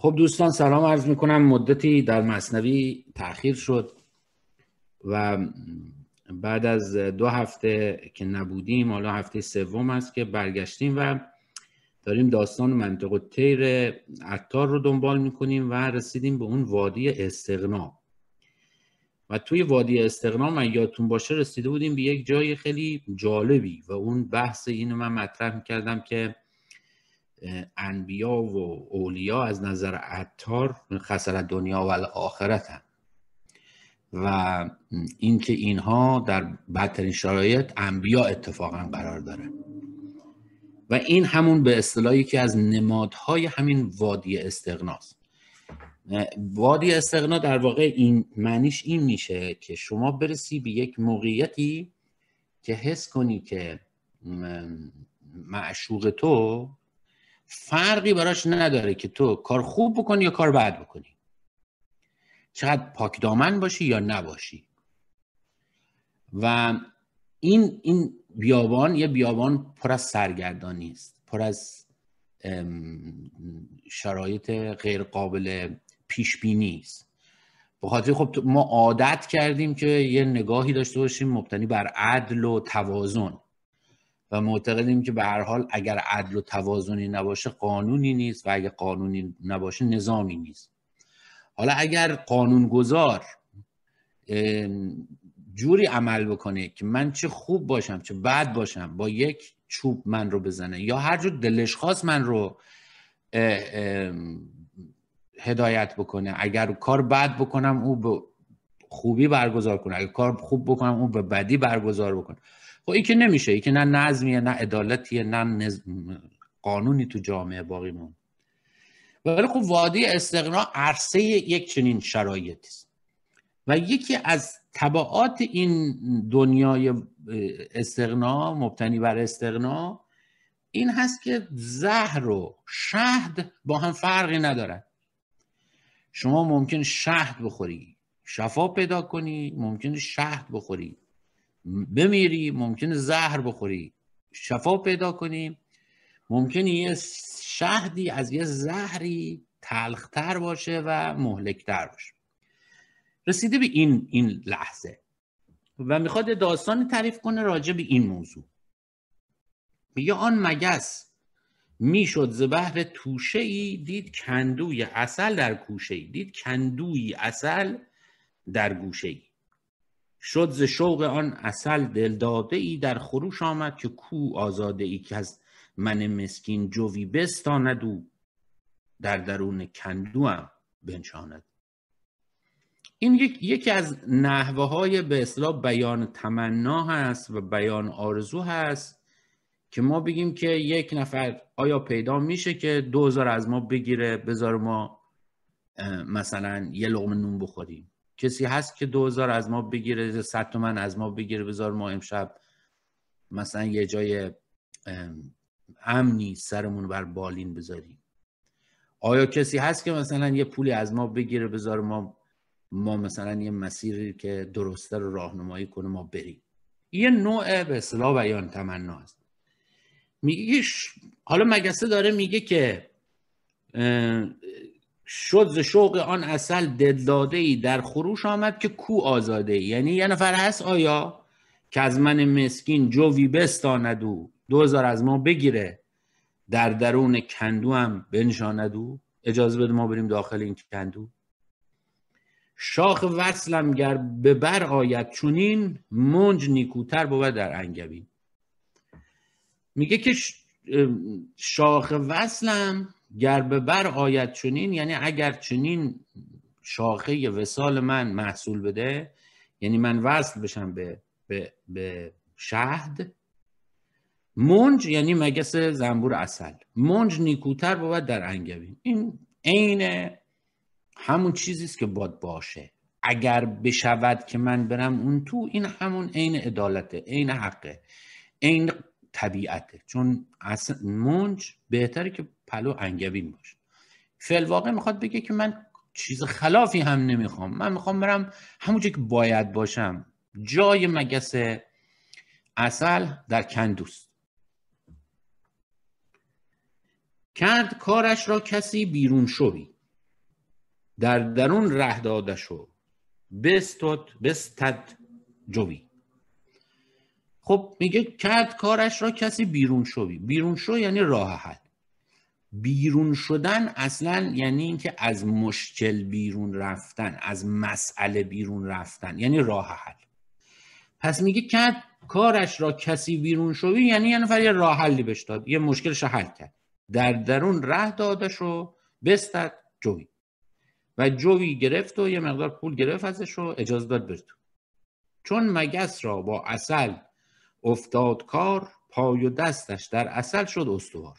خب دوستان سلام عرض میکنم مدتی در مصنوی تاخیر شد و بعد از دو هفته که نبودیم حالا هفته سوم است که برگشتیم و داریم داستان منطق تیر عطار رو دنبال میکنیم و رسیدیم به اون وادی استقنا و توی وادی استغنا من یادتون باشه رسیده بودیم به یک جای خیلی جالبی و اون بحث اینو من مطرح میکردم که انبیا و اولیا از نظر عطار خسر دنیا و آخرت هم. و اینکه اینها در بدترین شرایط انبیا اتفاقا قرار داره و این همون به اصطلاحی که از نمادهای همین وادی استقناست وادی استقنا در واقع این معنیش این میشه که شما برسی به یک موقعیتی که حس کنی که معشوق تو فرقی براش نداره که تو کار خوب بکنی یا کار بد بکنی چقدر پاکدامن باشی یا نباشی و این این بیابان یه بیابان پر از سرگردانی است پر از شرایط غیر قابل پیش بینی است بخاطر خب ما عادت کردیم که یه نگاهی داشته باشیم مبتنی بر عدل و توازن و معتقدیم که به هر حال اگر عدل و توازنی نباشه قانونی نیست و اگر قانونی نباشه نظامی نیست حالا اگر قانونگذار جوری عمل بکنه که من چه خوب باشم چه بد باشم با یک چوب من رو بزنه یا هر جور دلش خواست من رو هدایت بکنه اگر کار بد بکنم او به خوبی برگزار کنه اگر کار خوب بکنم او به بدی برگزار بکنه خب این که نمیشه این که نه نظمیه نه عدالتیه نه نز... قانونی تو جامعه باقی مون ولی خب وادی استقنا عرصه یک چنین شرایطی است و یکی از طبعات این دنیای استقنا مبتنی بر استقنا این هست که زهر و شهد با هم فرقی ندارد شما ممکن شهد بخوری شفا پیدا کنی ممکن شهد بخوری بمیری ممکنه زهر بخوری شفا پیدا کنی ممکنه یه شهدی از یه زهری تلختر باشه و مهلکتر باشه رسیده به این این لحظه و میخواد داستانی تعریف کنه راجع به این موضوع میگه آن مگس میشد ز بحر توشه ای دید کندوی اصل در کوشه ای دید کندوی اصل در گوشه ای شد ز شوق آن اصل دلداده ای در خروش آمد که کو آزاده ای که از من مسکین جوی بستاند او در درون کندو هم بنشاند این یکی از نحوه های به اصلاح بیان تمنا هست و بیان آرزو هست که ما بگیم که یک نفر آیا پیدا میشه که دوزار از ما بگیره بذار ما مثلا یه لغم نون بخوریم کسی هست که دوزار از ما بگیره صد تومن از ما بگیره بذار ما امشب مثلا یه جای امنی سرمون بر بالین بذاریم آیا کسی هست که مثلا یه پولی از ما بگیره بذار ما ما مثلا یه مسیری که درسته رو راهنمایی کنه ما بریم یه نوع به اصطلاح بیان تمنا است میگیش حالا مگسه داره میگه که شد ز شوق آن اصل دلداده ای در خروش آمد که کو آزاده ای یعنی یه نفر هست آیا که از من مسکین جوی بستاند او دوزار از ما بگیره در درون کندو هم بنشاند او اجازه بده ما بریم داخل این کندو شاخ وصلم گر به بر آید چونین منج نیکوتر بود در انگبین میگه که شاخ وصلم گر به بر آید چنین یعنی اگر چنین شاخه وسال من محصول بده یعنی من وصل بشم به, به،, به شهد منج یعنی مگس زنبور اصل منج نیکوتر بود در انگوین این عین همون چیزی است که باد باشه اگر بشود که من برم اون تو این همون عین عدالته عین حقه عین طبیعته چون اصلا منج بهتره که پلو انگبین باشه واقع میخواد بگه که من چیز خلافی هم نمیخوام من میخوام برم همونجا که باید باشم جای مگس اصل در کندوست کند کارش را کسی بیرون شوی در درون ره داده شو بستد بستد جوی خب میگه کرد کارش را کسی بیرون شوی بیرون شو یعنی راه حل بیرون شدن اصلا یعنی اینکه از مشکل بیرون رفتن از مسئله بیرون رفتن یعنی راه حل پس میگه کرد کارش را کسی بیرون شوی یعنی یعنی نفر یه راه حلی بهش داد یه مشکلش حل کرد در درون ره دادش رو بستد جوی و جوی گرفت و یه مقدار پول گرفت ازش رو اجازه داد برتون چون مگس را با اصل افتاد کار پای و دستش در اصل شد استوار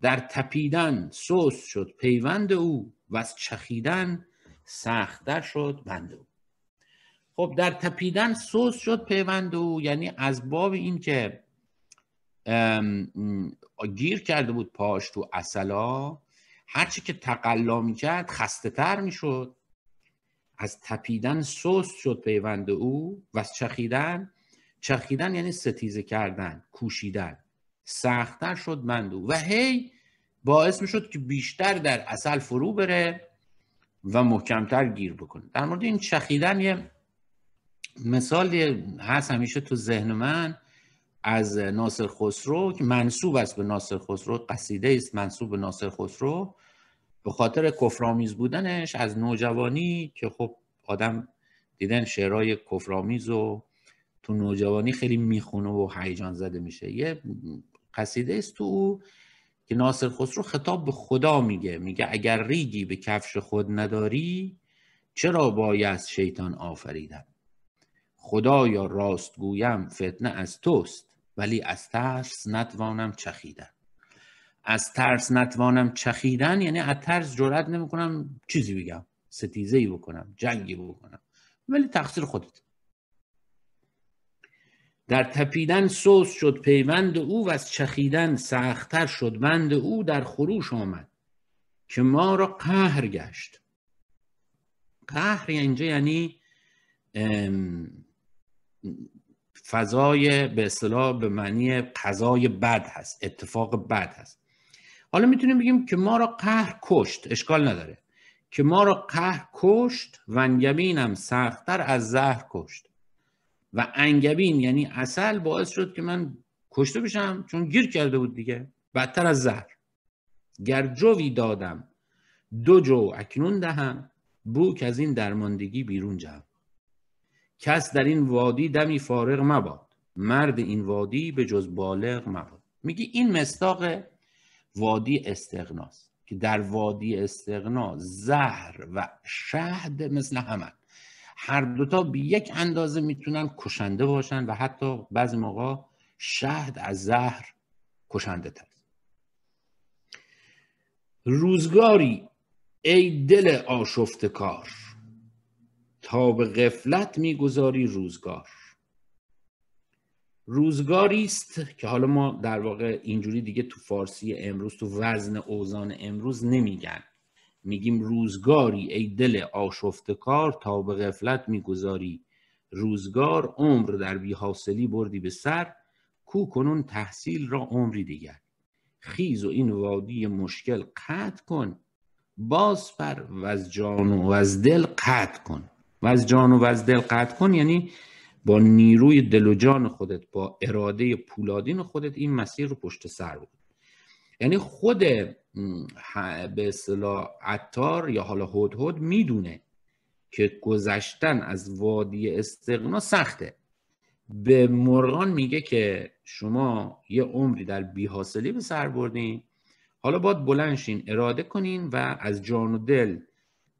در تپیدن سوس شد پیوند او و از چخیدن سختتر شد بند او خب در تپیدن سوس شد پیوند او یعنی از باب این که گیر کرده بود پاش تو اصلا هرچی که تقلا کرد خسته تر می شد از تپیدن سوس شد پیوند او و از چخیدن چرخیدن یعنی ستیزه کردن کوشیدن سختتر شد مندو و هی باعث می شد که بیشتر در اصل فرو بره و محکمتر گیر بکنه در مورد این چخیدن یه مثال هست همیشه تو ذهن من از ناصر خسرو که منصوب است به ناصر خسرو قصیده است منصوب به ناصر خسرو به خاطر کفرآمیز بودنش از نوجوانی که خب آدم دیدن شعرهای کفرآمیز و تو نوجوانی خیلی میخونه و هیجان زده میشه یه قصیده است تو که ناصر خسرو خطاب به خدا میگه میگه اگر ریگی به کفش خود نداری چرا باید شیطان آفریدم خدا یا راست گویم فتنه از توست ولی از ترس نتوانم چخیدن از ترس نتوانم چخیدن یعنی از ترس جرات نمیکنم چیزی بگم ستیزه ای بکنم جنگی بکنم ولی تقصیر خودت در تپیدن سوس شد پیوند او و از چخیدن سختتر شد بند او در خروش آمد که ما را قهر گشت قهر اینجا یعنی فضای به اصطلاح به معنی قضای بد هست اتفاق بد هست حالا میتونیم بگیم که ما را قهر کشت اشکال نداره که ما را قهر کشت و سختتر از زهر کشت و انگبین یعنی اصل باعث شد که من کشته بشم چون گیر کرده بود دیگه بدتر از زهر گر جوی دادم دو جو اکنون دهم بوک از این درماندگی بیرون جم کس در این وادی دمی فارغ مباد مرد این وادی به جز بالغ مباد میگی این مستاق وادی استغناست. که در وادی استغنا زهر و شهد مثل همه. هر دوتا به یک اندازه میتونن کشنده باشن و حتی بعضی موقع شهد از زهر کشنده تر روزگاری ای دل آشفت کار تا به غفلت میگذاری روزگار روزگاری است که حالا ما در واقع اینجوری دیگه تو فارسی امروز تو وزن اوزان امروز نمیگن میگیم روزگاری ای دل آشفتکار تا به غفلت میگذاری روزگار عمر در بیحاصلی بردی به سر کو کنون تحصیل را عمری دیگر خیز و این وادی مشکل قطع کن باز پر و از جان و از دل قطع کن و از جان و از دل قطع کن یعنی با نیروی دل و جان خودت با اراده پولادین خودت این مسیر رو پشت سر بود یعنی خود به اصطلاح عطار یا حالا هدهد میدونه که گذشتن از وادی استقنا سخته به مرغان میگه که شما یه عمری در بیحاصلی به سر بردین حالا باید بلنشین اراده کنین و از جان و دل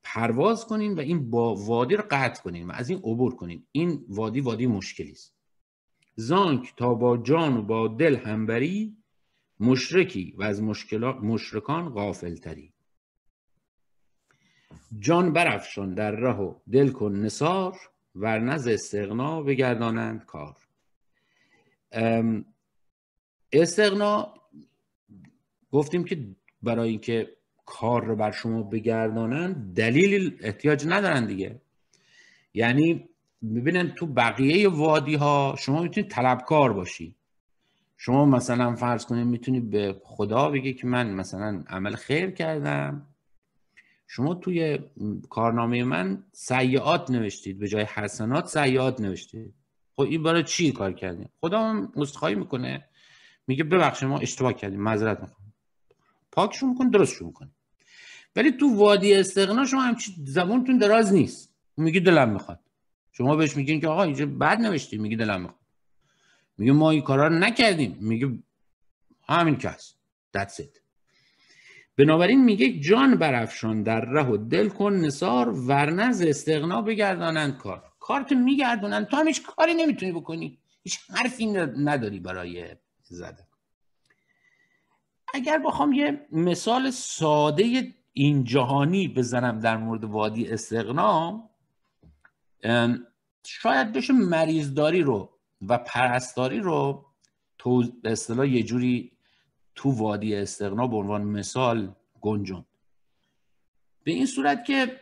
پرواز کنین و این با وادی رو قطع کنین و از این عبور کنین این وادی وادی مشکلی است زانک تا با جان و با دل همبری مشرکی و از مشکلات مشرکان تری جان برفشان در ره و دل کن نصار و نز استغنا بگردانند کار استغنا گفتیم که برای اینکه کار رو بر شما بگردانند دلیل احتیاج ندارن دیگه یعنی میبینن تو بقیه وادی ها شما میتونید طلبکار باشی شما مثلا فرض کنید میتونی به خدا بگی که من مثلا عمل خیر کردم شما توی کارنامه من سیعات نوشتید به جای حسنات سیعات نوشتید خب این برای چی کار کردیم خدا هم میکنه میگه ببخشید ما اشتباه کردیم معذرت میخوام پاکشون میکنه درستشون میکنه ولی تو وادی استقنا شما همچی زبونتون دراز نیست میگه دلم میخواد شما بهش میگین که آقا اینجا بد نوشتی میگه دلم میخواد میگه ما این کارا رو نکردیم میگه همین که that's it بنابراین میگه جان برافشان در ره و دل کن نصار ورنز استقنا بگردانند کار کارتو میگردونن میگردانند تو هم هیچ کاری نمیتونی بکنی هیچ حرفی نداری برای زده اگر بخوام یه مثال ساده این جهانی بزنم در مورد وادی استغنا شاید بشه مریضداری رو و پرستاری رو تو به اصطلاح یه جوری تو وادی استقنا به عنوان مثال گنجون به این صورت که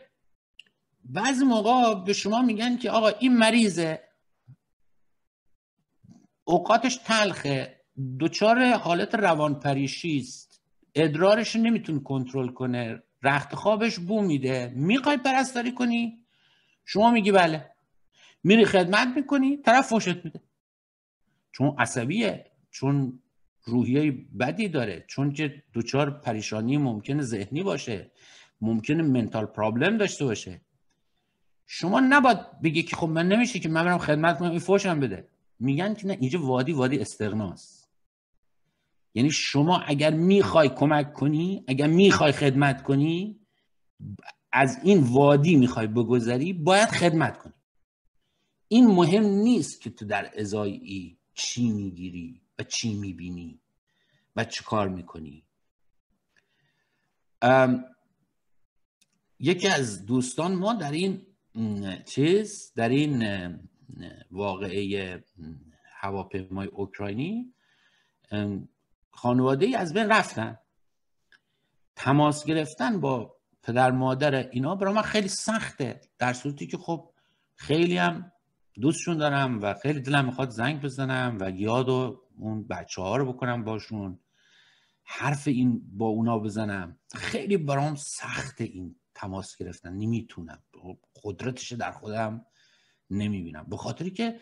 بعضی موقع به شما میگن که آقا این مریضه اوقاتش تلخه دچار حالت روان است ادرارش نمیتونه کنترل کنه رخت خوابش بو میده میخوای پرستاری کنی شما میگی بله میری خدمت میکنی طرف فوشت میده چون عصبیه چون روحیه بدی داره چون که دوچار پریشانی ممکنه ذهنی باشه ممکنه منتال پرابلم داشته باشه شما نباید بگی که خب من نمیشه که من برم خدمت کنم این فوشم بده میگن که نه اینجا وادی وادی استقناست یعنی شما اگر میخوای کمک کنی اگر میخوای خدمت کنی از این وادی میخوای بگذری باید خدمت کنی این مهم نیست که تو در ازایی چی میگیری و چی میبینی و چی کار میکنی یکی از دوستان ما در این چیز در این واقعه هواپیمای اوکراینی خانواده ای از بین رفتن تماس گرفتن با پدر مادر اینا برای من خیلی سخته در صورتی که خب خیلی هم دوستشون دارم و خیلی دلم میخواد زنگ بزنم و یاد و اون بچه ها رو بکنم باشون حرف این با اونا بزنم خیلی برام سخت این تماس گرفتن نمیتونم قدرتش در خودم نمیبینم به خاطری که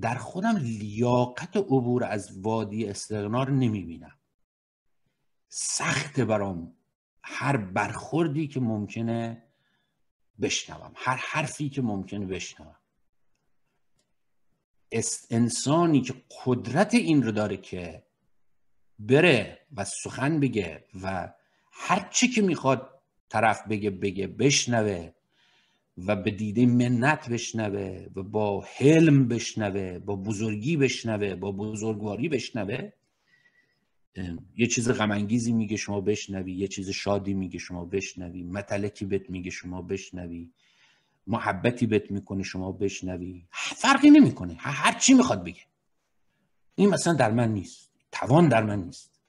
در خودم لیاقت عبور از وادی استغنار نمیبینم سخت برام هر برخوردی که ممکنه بشنوم هر حرفی که ممکنه بشنوم انسانی که قدرت این رو داره که بره و سخن بگه و هر چی که میخواد طرف بگه بگه بشنوه و به دیده منت بشنوه و با حلم بشنوه با بزرگی بشنوه با بزرگواری بشنوه یه چیز غمنگیزی میگه شما بشنوی یه چیز شادی میگه شما بشنوی متلکی بهت میگه شما بشنوی محبتی بهت میکنه شما بشنوی فرقی نمیکنه هر چی میخواد بگه این مثلا در من نیست توان در من نیست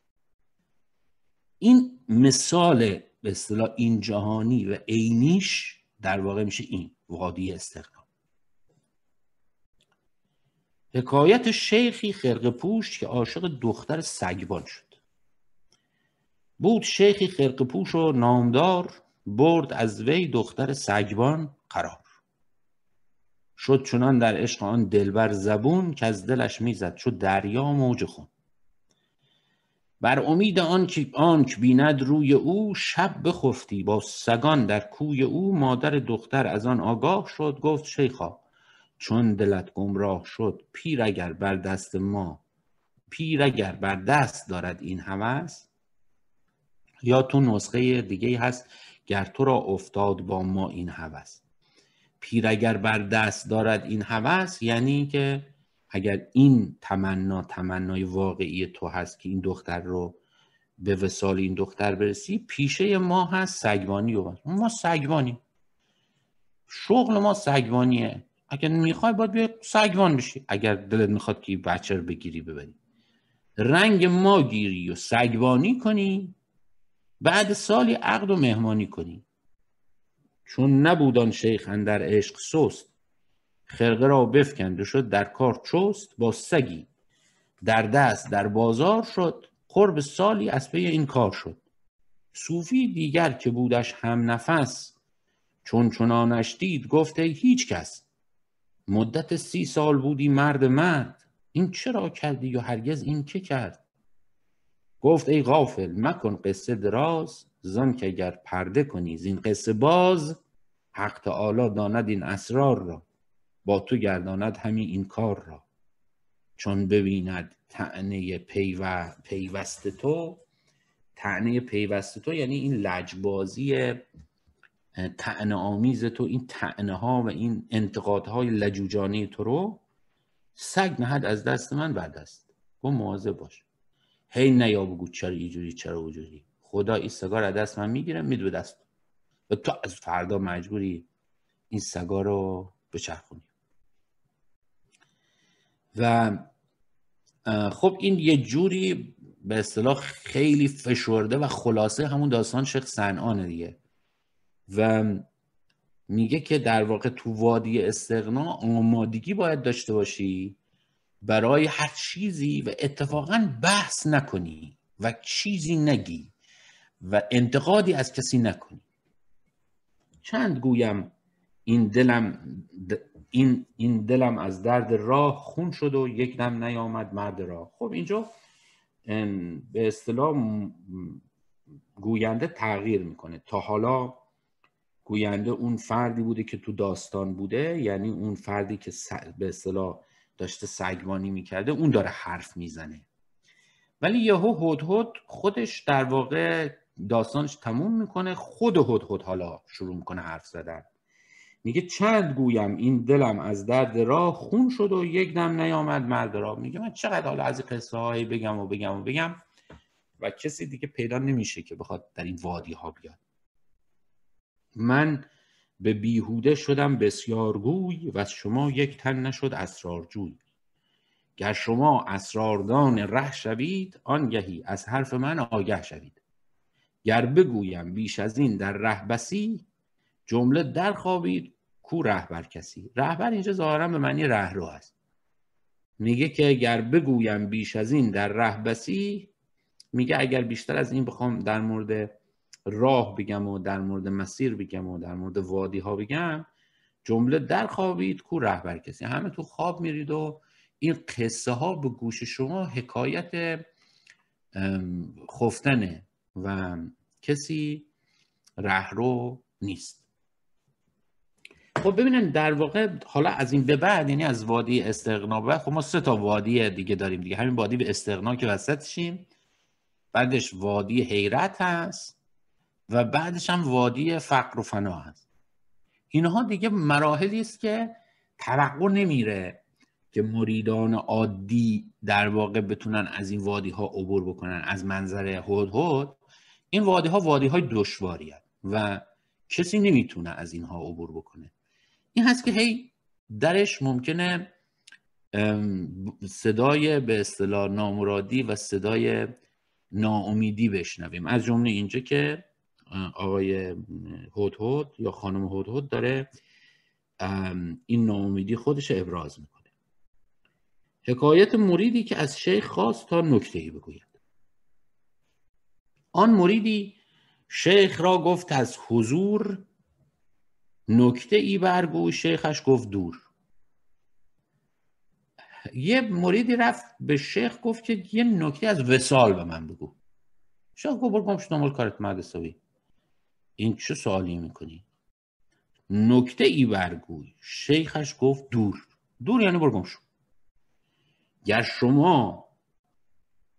این مثال به اصطلاح این جهانی و عینیش در واقع میشه این وادی استقلال حکایت شیخی خرق پوش که عاشق دختر سگبان شد بود شیخی خرق پوش و نامدار برد از وی دختر سگبان قرار شد چنان در عشق آن دلبر زبون که از دلش میزد شد دریا موج خون بر امید آن که آنک بیند روی او شب بخفتی با سگان در کوی او مادر دختر از آن آگاه شد گفت شیخا چون دلت گمراه شد پیر اگر بر دست ما پیر اگر بر دست دارد این هوس یا تو نسخه دیگه هست گر تو را افتاد با ما این هوس پیر اگر بر دست دارد این هوس یعنی که اگر این تمنا تمنای واقعی تو هست که این دختر رو به وسال این دختر برسی پیشه ما هست سگوانی و ما سگوانی شغل ما سگوانیه اگر میخوای باید بیای سگوان بشی اگر دلت میخواد که بچه رو بگیری ببری رنگ ما گیری و سگوانی کنی بعد سالی عقد و مهمانی کنی چون نبودان شیخ اندر عشق سست خرقه را بفکند و شد در کار چست با سگی در دست در بازار شد قرب سالی از پی این کار شد صوفی دیگر که بودش هم نفس چون چنانش دید گفته هیچ کس مدت سی سال بودی مرد مرد این چرا کردی یا هرگز این که کرد گفت ای غافل مکن قصه دراز زان که اگر پرده کنی زین قصه باز حق تعالی داند این اسرار را با تو گرداند همین این کار را چون ببیند تعنی پیو... پیوست تو تعنی پیوست تو یعنی این لجبازی تعنه آمیز تو این تعنه ها و این انتقاد های لجوجانی تو رو سگ نهد از دست من بعد است گو مواظب باش هی نیا بگو چرا اینجوری چرا اونجوری خدا این سگار از دست من میگیره میده به دست و تو از فردا مجبوری این سگا رو بچرخونی و خب این یه جوری به اصطلاح خیلی فشرده و خلاصه همون داستان شیخ سنانه دیگه و میگه که در واقع تو وادی استقنا آمادگی باید داشته باشی برای هر چیزی و اتفاقا بحث نکنی و چیزی نگی و انتقادی از کسی نکنی چند گویم این دلم این, این دلم از درد راه خون شد و یک دم نیامد مرد راه خب اینجا به اصطلاح گوینده تغییر میکنه تا حالا گوینده اون فردی بوده که تو داستان بوده یعنی اون فردی که به اصطلاح داشته سگبانی میکرده اون داره حرف میزنه ولی یهو هدهد خودش در واقع داستانش تموم میکنه خود هدهد حالا شروع میکنه حرف زدن میگه چند گویم این دلم از درد راه خون شد و یک دم نیامد مرد را میگه من چقدر حالا از قصه های بگم و بگم و بگم و کسی دیگه پیدا نمیشه که بخواد در این وادی ها بیاد من به بیهوده شدم بسیار گوی و از شما یک تن نشد اسرارجوی گر شما اسراردان ره شوید آنگهی از حرف من آگه شوید گر بگویم بیش از این در ره بسی جمله در کو رهبر کسی رهبر اینجا ظاهرا به معنی رهرو است میگه که اگر بگویم بیش از این در ره بسی میگه اگر بیشتر از این بخوام در مورد راه بگم و در مورد مسیر بگم و در مورد وادی ها بگم جمله در خوابید کو رهبر کسی همه تو خواب میرید و این قصه ها به گوش شما حکایت خفتنه و کسی رهرو نیست خب ببینن در واقع حالا از این به بعد یعنی از وادی استقنا خب ما سه تا وادی دیگه داریم دیگه همین وادی به استقنا که وسطشیم بعدش وادی حیرت هست و بعدش هم وادی فقر و فنا هست اینها دیگه مراحلی است که توقع نمیره که مریدان عادی در واقع بتونن از این وادی ها عبور بکنن از منظر هود این وادی ها وادی های دشواری و کسی نمیتونه از اینها عبور بکنه این هست که هی درش ممکنه صدای به اصطلاح نامرادی و صدای ناامیدی بشنویم از جمله اینجا که آقای هدهد یا خانم هدهد داره این ناامیدی خودش ابراز میکنه حکایت مریدی که از شیخ خواست تا ای بگوید آن مریدی شیخ را گفت از حضور نکته ای برگو شیخش گفت دور یه مریدی رفت به شیخ گفت که یه نکته از وسال به من بگو شیخ گفت برگم کارت مدستوی این چه سوالی میکنی نکته ای برگوی شیخش گفت دور دور یعنی برگم شو گر شما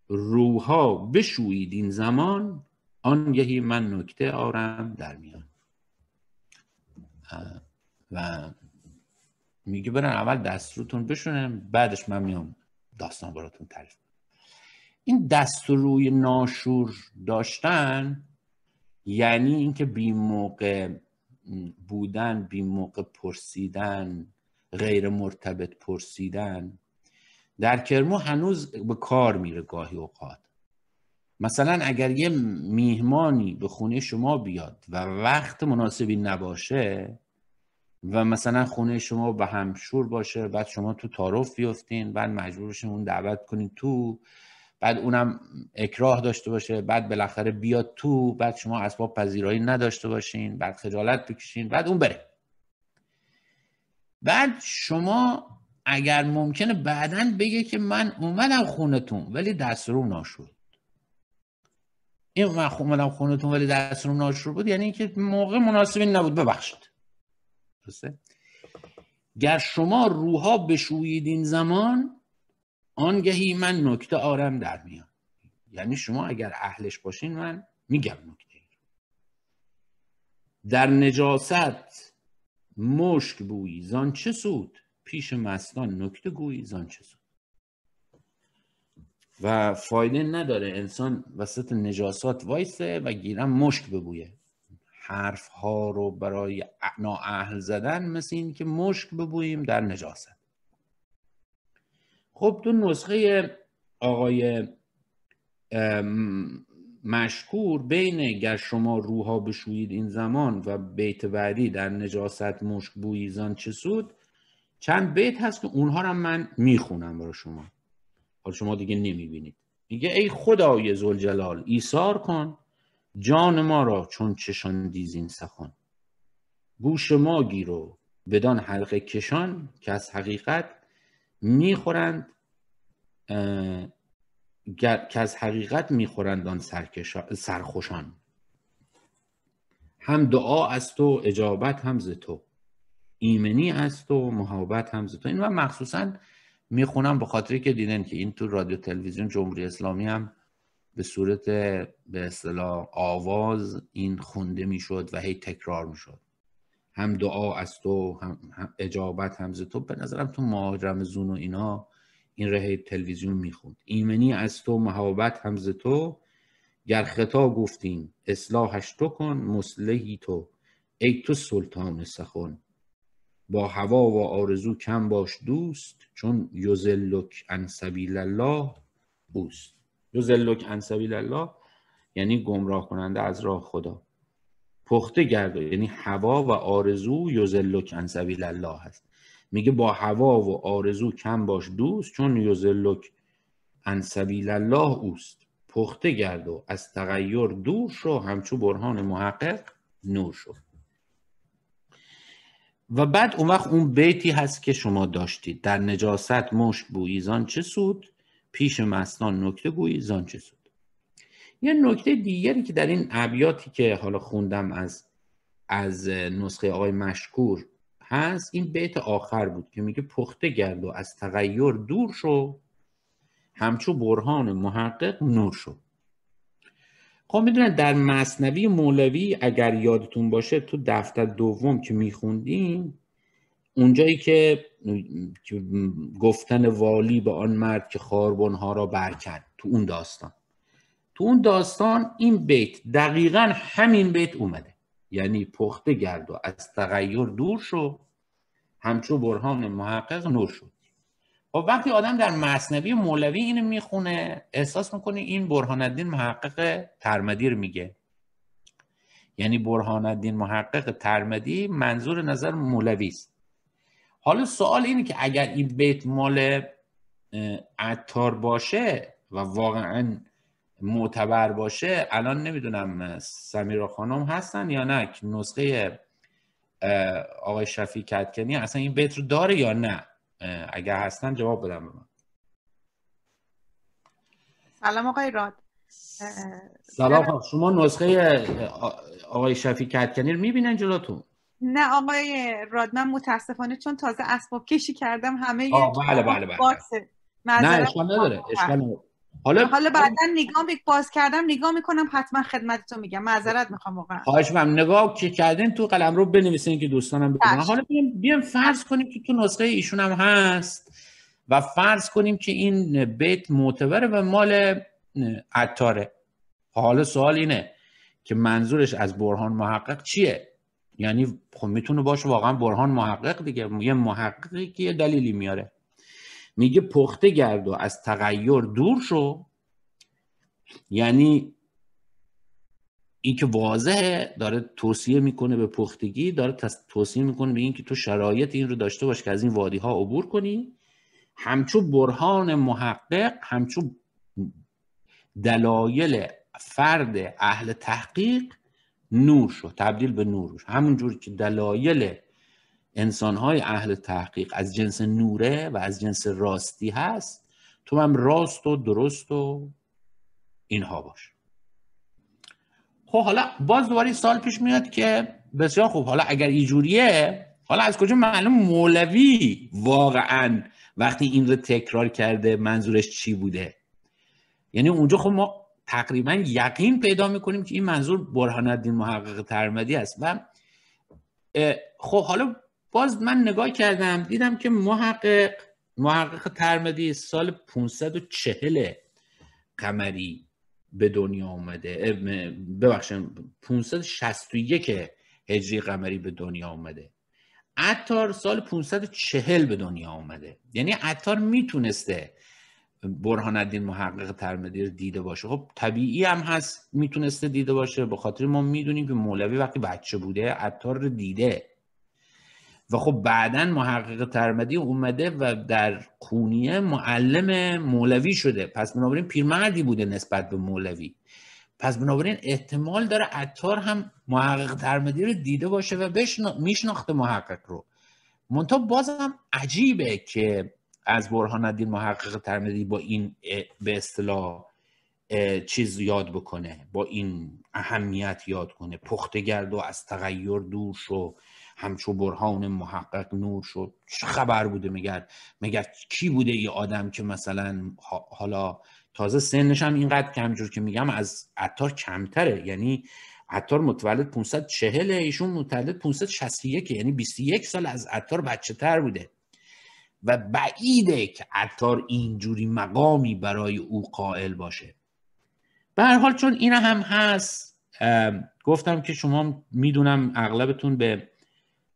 روها بشویید این زمان آنگهی من نکته آرم در میان و میگه برن اول دستورتون بشونم بعدش من میام داستان براتون تعریف این دست روی ناشور داشتن یعنی اینکه بی موقع بودن بی موقع پرسیدن غیر مرتبط پرسیدن در کرمو هنوز به کار میره گاهی اوقات مثلا اگر یه میهمانی به خونه شما بیاد و وقت مناسبی نباشه و مثلا خونه شما به همشور باشه بعد شما تو تعارف بیفتین بعد مجبور بشین اون دعوت کنین تو بعد اونم اکراه داشته باشه بعد بالاخره بیاد تو بعد شما اسباب پذیرایی نداشته باشین بعد خجالت بکشین بعد اون بره بعد شما اگر ممکنه بعدا بگه که من اومدم خونتون ولی دستروم ناشد این من اومدم خونتون ولی دستروم ناشد بود یعنی اینکه موقع مناسبی نبود ببخشید درسته گر شما روها بشویید این زمان آنگهی من نکته آرم در میان یعنی شما اگر اهلش باشین من میگم نکته در نجاست مشک بویی زان چه سود پیش مستان نکته گویی زان چه سود و فایده نداره انسان وسط نجاسات وایسه و گیرم مشک ببویه حرف ها رو برای نااهل زدن مثل این که مشک ببوییم در نجاست خب تو نسخه آقای مشکور بین گر شما روها بشویید این زمان و بیت بعدی در نجاست مشک بویزان چه سود چند بیت هست که اونها رو من میخونم برای شما حال شما دیگه نمیبینید میگه ای خدای زلجلال ایثار کن جان ما را چون چشان دیزین سخن گوش ما گیرو بدان حلقه کشان که از حقیقت میخورند که از حقیقت میخورند آن سرخوشان هم دعا از تو اجابت هم ز تو ایمنی از تو محبت هم ز تو این من مخصوصا میخونم به خاطر که دیدن که این تو رادیو تلویزیون جمهوری اسلامی هم به صورت به اصطلاح آواز این خونده میشد و هی تکرار میشد هم دعا از تو هم, اجابت هم ز تو به نظرم تو ماه زون و اینا این ره تلویزیون میخوند ایمنی از تو محابت همز تو گر خطا گفتیم اصلاحش تو کن مسلحی تو ای تو سلطان سخن با هوا و آرزو کم باش دوست چون یزلک عن سبیل الله اوست یزلک عن الله یعنی گمراه کننده از راه خدا پخته گرد یعنی هوا و آرزو یزلک عن سبیل الله هست میگه با هوا و آرزو کم باش دوست چون یوزلک ان سبیل الله اوست پخته گرد و از تغییر دور شو همچون برهان محقق نور شو و بعد اون وقت اون بیتی هست که شما داشتید در نجاست مشک بویی چه سود پیش مستان نکته گویی چه سود یه نکته دیگری که در این ابیاتی که حالا خوندم از از نسخه آقای مشکور هست این بیت آخر بود که میگه پخته گرد و از تغییر دور شو همچون برهان محقق نور شو خب میدونن در مصنوی مولوی اگر یادتون باشه تو دفتر دوم که میخوندیم اونجایی که گفتن والی به آن مرد که خاربون ها را برکن تو اون داستان تو اون داستان این بیت دقیقا همین بیت اومده یعنی پخته گرد و از تغییر دور شو همچون برهان محقق نور شد خب وقتی آدم در مصنوی مولوی اینو میخونه احساس میکنه این برهان الدین محقق ترمدیر میگه یعنی برهان الدین محقق ترمدی منظور نظر مولوی است حالا سوال اینه که اگر این بیت مال عطار باشه و واقعا معتبر باشه الان نمیدونم سمیرا خانم هستن یا نه نسخه آقای شفی کتکنی اصلا این بیت رو داره یا نه اگر هستن جواب بدم به من سلام آقای راد سلام شما نسخه آقای شفی کتکنی رو میبینن جلوتون نه آقای راد من متاسفانه چون تازه اسباب کشی کردم همه بله،, بله بله بله, بله. نه اشکال نداره اشکال بله. حالا حالا بعدا نگاه می... باز کردم نگاه میکنم حتما خدمتتون میگم معذرت میخوام واقعا خواهش میکنم نگاه که کردین تو قلم رو بنویسین که دوستانم ببینن بله. حالا بیام, بیام فرض کنیم که تو نسخه ایشون هم هست و فرض کنیم که این بیت معتبره و مال عطاره حالا سوال اینه که منظورش از برهان محقق چیه یعنی خب میتونه باشه واقعا برهان محقق دیگه یه محققی که یه دلیلی میاره میگه پخته گرد و از تغییر دور شو یعنی این که واضحه داره توصیه میکنه به پختگی داره توصیه میکنه به این که تو شرایط این رو داشته باش که از این وادی ها عبور کنی همچون برهان محقق همچو دلایل فرد اهل تحقیق نور شو تبدیل به نور همون همونجور که دلایل انسانهای اهل تحقیق از جنس نوره و از جنس راستی هست تو هم راست و درست و اینها باش خب حالا باز دوباره سال پیش میاد که بسیار خوب حالا اگر اینجوریه حالا از کجا معلوم مولوی واقعا وقتی این رو تکرار کرده منظورش چی بوده یعنی اونجا خب ما تقریبا یقین پیدا میکنیم که این منظور برهان الدین محقق ترمدی است و خب حالا باز من نگاه کردم دیدم که محقق محقق ترمدی سال 540 قمری به دنیا اومده ببخشم 561 هجری قمری به دنیا اومده عطار سال 540 به دنیا اومده یعنی عطار میتونسته برهان الدین محقق ترمدی رو دیده باشه خب طبیعی هم هست میتونسته دیده باشه به خاطر ما میدونیم که مولوی وقتی بچه بوده عطار رو دیده و خب بعدا محقق ترمدی اومده و در کونیه معلم مولوی شده پس بنابراین پیرمردی بوده نسبت به مولوی پس بنابراین احتمال داره عطار هم محقق ترمدی رو دیده باشه و میشناخته محقق رو منتها بازم عجیبه که از برهان الدین محقق ترمدی با این به اصطلاح چیز یاد بکنه با این اهمیت یاد کنه پختگرد و از تغییر دور شو همچو برهان محقق نور شد چه خبر بوده مگر مگر کی بوده یه آدم که مثلا حالا تازه سنش هم اینقدر کمجور که میگم از عطار کمتره یعنی عطار متولد 540 ایشون متولد 561 یعنی 21 سال از عطار بچه تر بوده و بعیده که عطار اینجوری مقامی برای او قائل باشه به هر حال چون این هم هست گفتم که شما میدونم اغلبتون به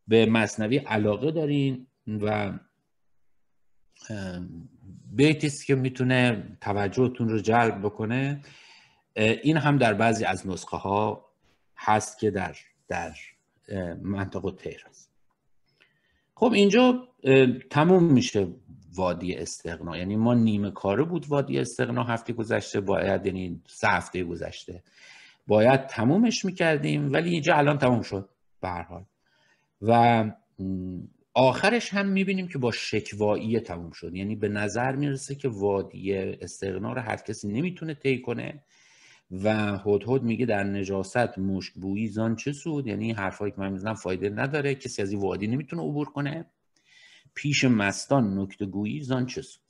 به مصنوی علاقه دارین و بیتیست که میتونه توجهتون رو جلب بکنه این هم در بعضی از نسخه ها هست که در در منطقه تیر است خب اینجا تموم میشه وادی استقنا یعنی ما نیمه کاره بود وادی استقنا هفته گذشته باید یعنی سه هفته گذشته باید تمومش میکردیم ولی اینجا الان تموم شد به حال و آخرش هم میبینیم که با شکوایی تموم شد یعنی به نظر میرسه که وادی استقنا رو هر کسی نمیتونه طی کنه و هدهد میگه در نجاست مشکبویی زان چه سود یعنی این حرفایی که من میزنم فایده نداره کسی از این وادی نمیتونه عبور کنه پیش مستان نکته گویی زان چه سود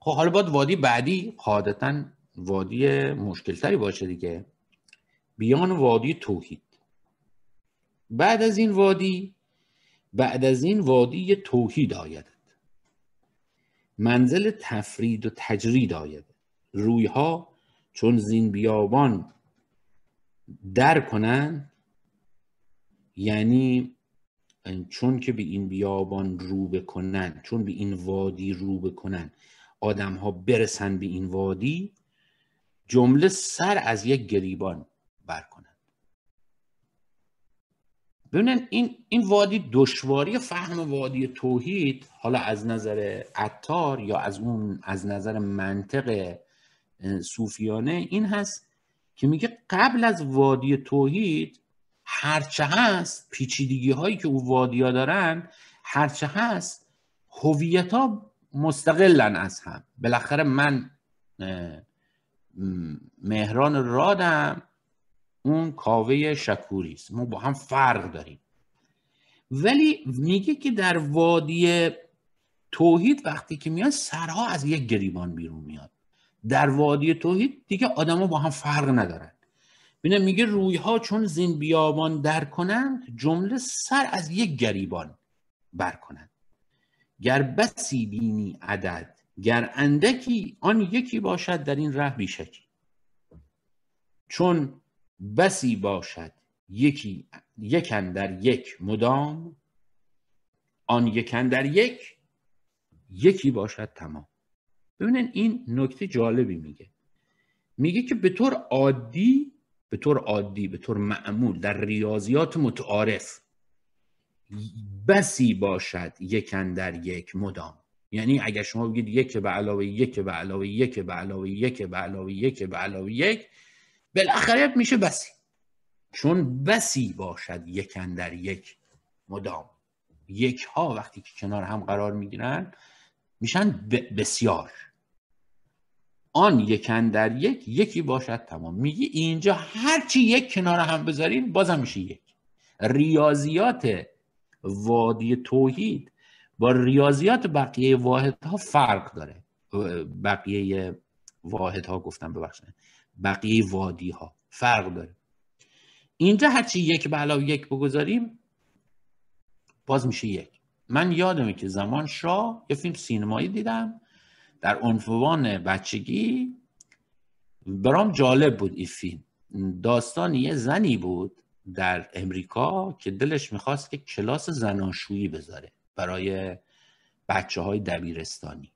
خب حالا باید وادی بعدی قاعدتا وادی مشکلتری باشه دیگه بیان وادی توحید بعد از این وادی بعد از این وادی توحید آید. منزل تفرید و تجرید آید رویها چون زین بیابان در کنند یعنی چون که به این بیابان رو بکنن چون به این وادی رو بکنن آدم ها برسن به این وادی جمله سر از یک گریبان برکنن ببینن این این وادی دشواری فهم وادی توحید حالا از نظر عطار یا از اون از نظر منطق صوفیانه این هست که میگه قبل از وادی توحید هرچه هست پیچیدگی هایی که او ها دارن هرچه هست هویت ها مستقلن از هم بالاخره من مهران رادم اون کاوه شکوری است ما با هم فرق داریم ولی میگه که در وادی توحید وقتی که میان سرها از یک گریبان بیرون میاد در وادی توحید دیگه آدما با هم فرق ندارن بینه میگه روی ها چون زین بیابان در کنند جمله سر از یک گریبان بر کنند گر بسی بینی عدد گر اندکی آن یکی باشد در این ره بیشکی چون بسی باشد یکی یکن در یک مدام آن یکن در یک یکی باشد تمام ببینن این نکته جالبی میگه میگه که به طور عادی به طور عادی به طور معمول در ریاضیات متعارف بسی باشد یکن در یک مدام یعنی اگر شما بگید یک به علاوه یک به علاوه یک به علاوه یک به علاوه یک به علاوه یک بالاخره میشه بسی چون بسی باشد یک در یک مدام یک ها وقتی که کنار هم قرار میگیرن میشن بسیار آن یک در یک یکی باشد تمام میگی اینجا هرچی یک کنار هم بذاریم بازم میشه یک ریاضیات وادی توحید با ریاضیات بقیه واحد ها فرق داره بقیه واحد ها گفتم ببخشید بقیه وادی ها فرق داره اینجا هرچی یک به علاوه یک بگذاریم باز میشه یک من یادمه که زمان شاه یه فیلم سینمایی دیدم در عنفوان بچگی برام جالب بود این فیلم داستان یه زنی بود در امریکا که دلش میخواست که کلاس زناشویی بذاره برای بچه های دبیرستانی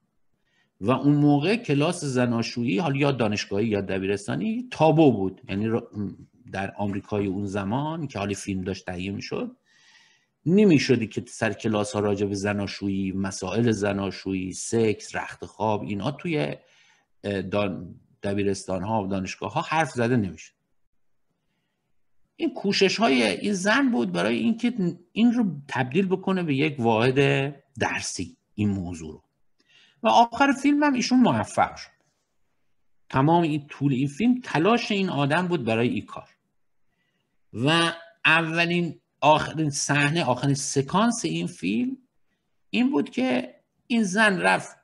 و اون موقع کلاس زناشویی حال یا دانشگاهی یا دبیرستانی تابو بود یعنی در آمریکای اون زمان که حالی فیلم داشت تهیه میشد شدی که سر کلاس ها راجع به زناشویی مسائل زناشویی سکس رخت خواب اینا توی دبیرستان ها و دانشگاه ها حرف زده شد این کوشش های این زن بود برای اینکه این رو تبدیل بکنه به یک واحد درسی این موضوع رو و آخر فیلم هم ایشون موفق شد تمام این طول این فیلم تلاش این آدم بود برای این کار و اولین آخرین صحنه آخرین سکانس این فیلم این بود که این زن رفت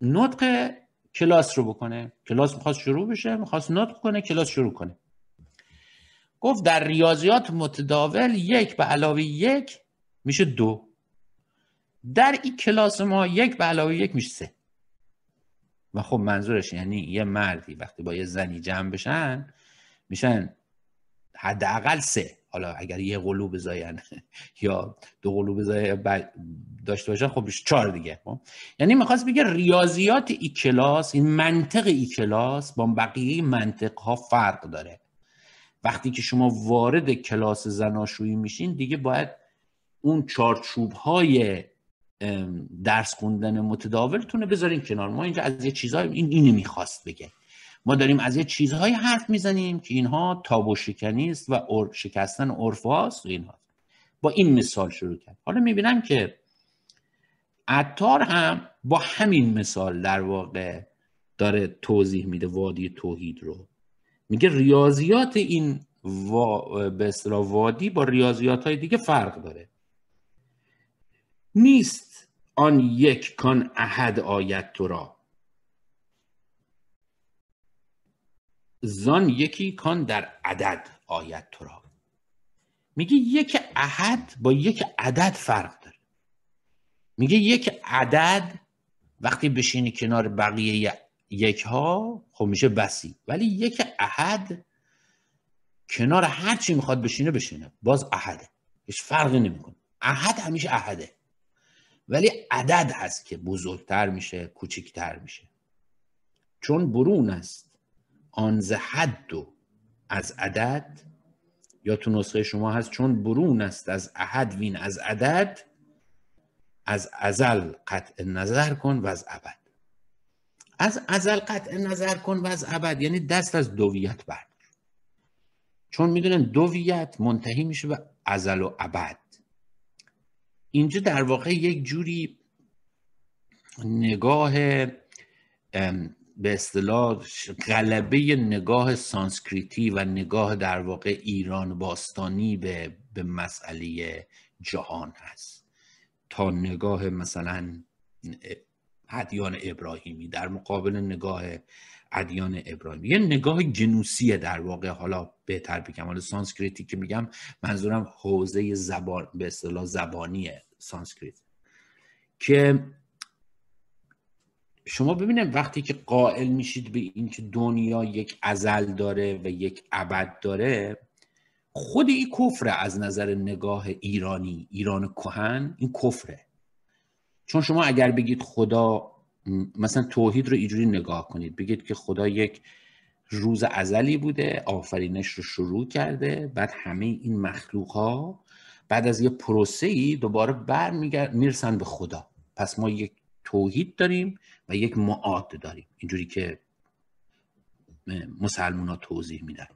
نطق کلاس رو بکنه کلاس میخواست شروع بشه میخواست نطق کنه کلاس شروع کنه گفت در ریاضیات متداول یک به علاوه یک میشه دو در این کلاس ما یک به علاوه یک میشه سه و خب منظورش یعنی یه مردی وقتی با یه زنی جمع بشن میشن حداقل سه حالا اگر یه قلوب زاین یا دو قلوب زاین داشته باشن خب چهار دیگه خب؟ یعنی میخواست بگه ریاضیات ای کلاس این منطق ای کلاس با بقیه منطق ها فرق داره وقتی که شما وارد کلاس زناشویی میشین دیگه باید اون چارچوب های درس خوندن متداولتونه بذارین کنار ما اینجا از یه چیزهای این اینه میخواست بگه ما داریم از یه چیزهای حرف میزنیم که اینها تاب و شکنیست و شکستن عرف هاست و اینها با این مثال شروع کرد حالا میبینم که عطار هم با همین مثال در واقع داره توضیح میده وادی توحید رو میگه ریاضیات این وا... به وادی با ریاضیات های دیگه فرق داره نیست آن یک کان احد آید تو را زان یکی کان در عدد آید تو را میگه یک احد با یک عدد فرق داره میگه یک عدد وقتی بشینی کنار بقیه یک ها خب میشه بسی ولی یک احد کنار هر چی میخواد بشینه بشینه باز احده هیچ فرقی نمیکنه احد همیشه احده ولی عدد هست که بزرگتر میشه کوچکتر میشه چون برون است آنز حد و از عدد یا تو نسخه شما هست چون برون است از احد وین از عدد از ازل قطع نظر کن و از ابد از ازل قطع نظر کن و از ابد یعنی دست از دویت بردار چون میدونن دویت منتهی میشه به ازل و ابد اینجا در واقع یک جوری نگاه به اصطلاح غلبه نگاه سانسکریتی و نگاه در واقع ایران باستانی به, به مسئله جهان هست تا نگاه مثلا حدیان ابراهیمی در مقابل نگاه ادیان ابراهیمی یه نگاه جنوسیه در واقع حالا بهتر بگم حالا سانسکریتی که میگم منظورم حوزه زبان به اصطلاح زبانی سانسکریت که شما ببینید وقتی که قائل میشید به اینکه دنیا یک ازل داره و یک ابد داره خود این کفره از نظر نگاه ایرانی ایران کهن این کفره چون شما اگر بگید خدا مثلا توحید رو اینجوری نگاه کنید بگید که خدا یک روز ازلی بوده آفرینش رو شروع کرده بعد همه این مخلوق ها بعد از یه پروسه ای دوباره بر میرسن به خدا پس ما یک توحید داریم و یک معاد داریم اینجوری که مسلمان ها توضیح میدن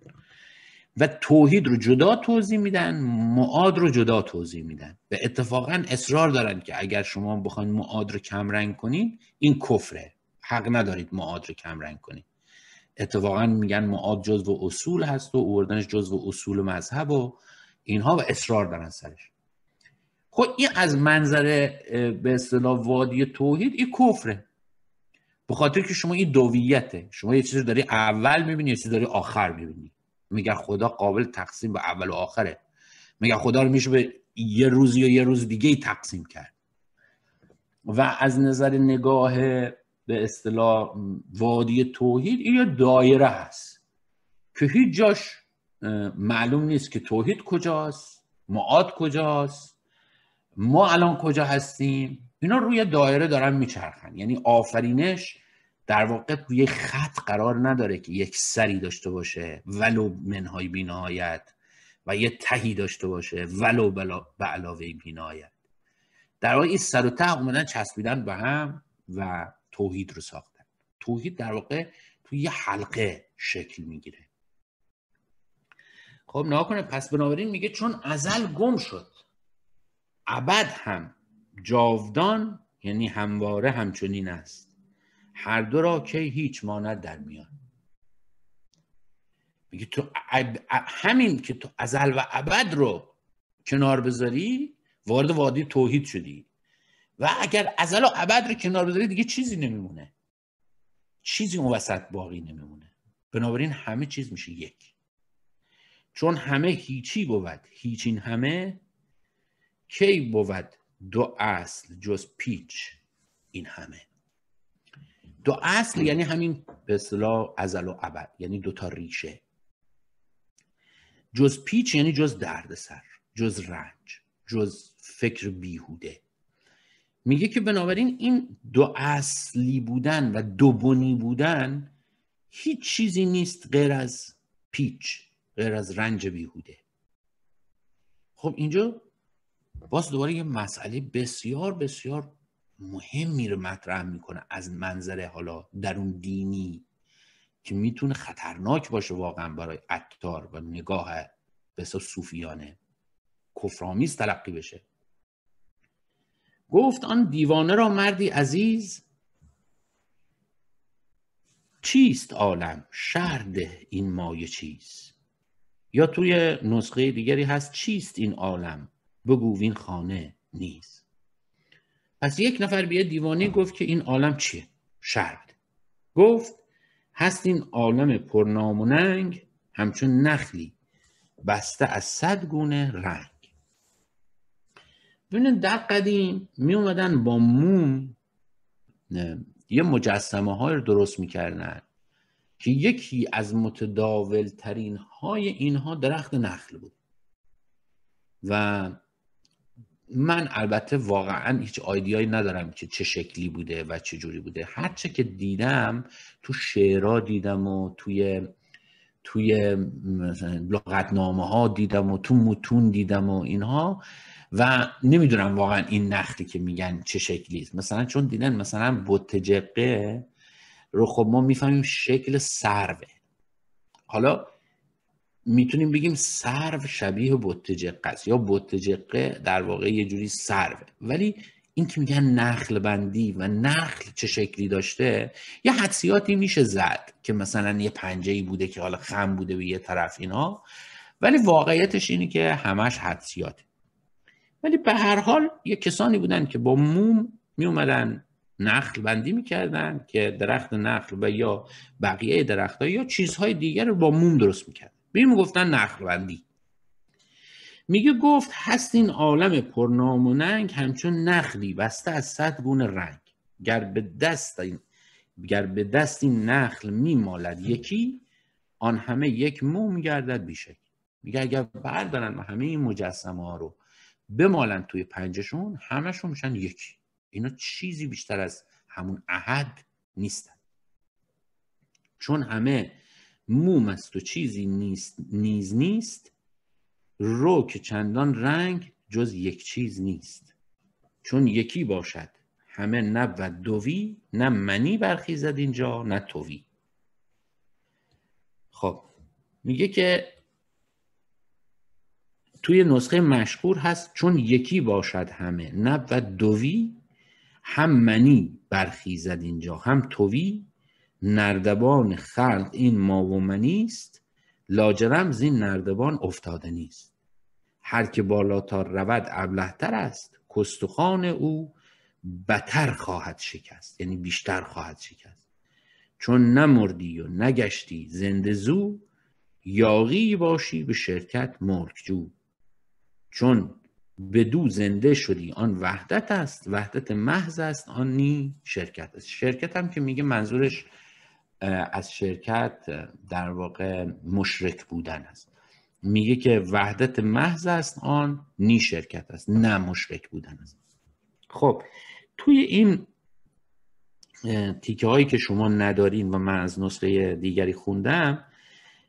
و توحید رو جدا توضیح میدن معاد رو جدا توضیح میدن و اتفاقا اصرار دارن که اگر شما بخواید معاد رو کم رنگ کنین این کفره حق ندارید معاد رو کم کمرنگ کنید اتفاقا میگن معاد جزو اصول هست و اوردنش جزو اصول مذهب و اینها و اصرار دارن سرش خب این از منظر به اصطلاح وادی توحید این کفره به خاطر که شما این دوییته شما یه چیزی داری اول میبینی یه چیزی داری آخر میبینی میگه خدا قابل تقسیم به اول و آخره میگه خدا رو میشه به یه روز یا یه روز دیگه ای تقسیم کرد و از نظر نگاه به اصطلاح وادی توحید این یه دایره هست که هیچ جاش معلوم نیست که توحید کجاست معاد کجاست ما الان کجا هستیم اینا روی دایره دارن میچرخن یعنی آفرینش در واقع روی خط قرار نداره که یک سری داشته باشه ولو منهای بینهایت و یه تهی داشته باشه ولو به علاوه بینهایت در واقع این سر و ته اومدن چسبیدن به هم و توحید رو ساختن توحید در واقع توی یه حلقه شکل میگیره خب نها کنه پس بنابراین میگه چون ازل گم شد ابد هم جاودان یعنی همواره همچنین است هر دو را که هیچ ماند در میان میگه تو همین که تو ازل و ابد رو کنار بذاری وارد وادی توحید شدی و اگر ازل و ابد رو کنار بذاری دیگه چیزی نمیمونه چیزی اون وسط باقی نمیمونه بنابراین همه چیز میشه یک چون همه هیچی بود این همه کی بود دو اصل جز پیچ این همه دو اصل یعنی همین به اصطلاح ازل و ابد یعنی دو تا ریشه جز پیچ یعنی جز سر جز رنج جز فکر بیهوده میگه که بنابراین این دو اصلی بودن و دو بنی بودن هیچ چیزی نیست غیر از پیچ غیر از رنج بیهوده خب اینجا باز دوباره یه مسئله بسیار بسیار مهمی رو مطرح میکنه از منظر حالا درون دینی که میتونه خطرناک باشه واقعا برای عطار و نگاه به صوفیانه کفرامیز تلقی بشه گفت آن دیوانه را مردی عزیز چیست عالم شرد این مایه چیست یا توی نسخه دیگری هست چیست این عالم بگو این خانه نیست پس یک نفر بیا دیوانه گفت که این عالم چیه شهر گفت هست این عالم پرناموننگ همچون نخلی بسته از صد گونه رنگ ببینید در قدیم می اومدن با موم یه مجسمه های رو درست میکردن که یکی از متداول ترین های اینها درخت نخل بود و من البته واقعا هیچ آیدیایی ندارم که چه شکلی بوده و چه جوری بوده هرچه که دیدم تو شعرها دیدم و توی توی لغتنامه ها دیدم و تو متون دیدم و اینها و نمیدونم واقعا این نخلی که میگن چه شکلی است مثلا چون دیدن مثلا بوت رو خب ما میفهمیم شکل سروه حالا میتونیم بگیم سرو شبیه بوتجقه است یا بوتجقه در واقع یه جوری سروه ولی این که میگن نخل بندی و نخل چه شکلی داشته یه حدسیاتی میشه زد که مثلا یه پنجه ای بوده که حالا خم بوده به یه طرف اینا ولی واقعیتش اینه که همش حدسیاته ولی به هر حال یه کسانی بودن که با موم میومدن نخل بندی میکردن که درخت نخل و یا بقیه درخت یا چیزهای دیگر رو با موم درست میکردن به گفتن نخل میگه گفت هست این عالم پرنام و ننگ همچون نخلی بسته از صد گونه رنگ گر به دست این گر به دست این نخل میمالد یکی آن همه یک موم گردد بیشک میگه اگر بردارن همه این مجسمه ها رو بمالن توی پنجشون همشون میشن یکی اینا چیزی بیشتر از همون احد نیستن چون همه موم است و چیزی نیست نیز نیست رو که چندان رنگ جز یک چیز نیست چون یکی باشد همه و دوی نه منی برخیزد اینجا نه توی خب میگه که توی نسخه مشهور هست چون یکی باشد همه و دوی هم منی برخیزد اینجا هم توی نردبان خلق این ما و منیست لاجرم زین نردبان افتاده نیست هر که بالاتر رود ابلهتر است کستخان او بتر خواهد شکست یعنی بیشتر خواهد شکست چون نمردی و نگشتی زنده زو یاغی باشی به شرکت ملکجو چون به دو زنده شدی آن وحدت است وحدت محض است آن نی شرکت است شرکت هم که میگه منظورش از شرکت در واقع مشرک بودن است میگه که وحدت محض است آن نی شرکت است نه مشرک بودن است خب توی این تیکه هایی که شما ندارین و من از نسخه دیگری خوندم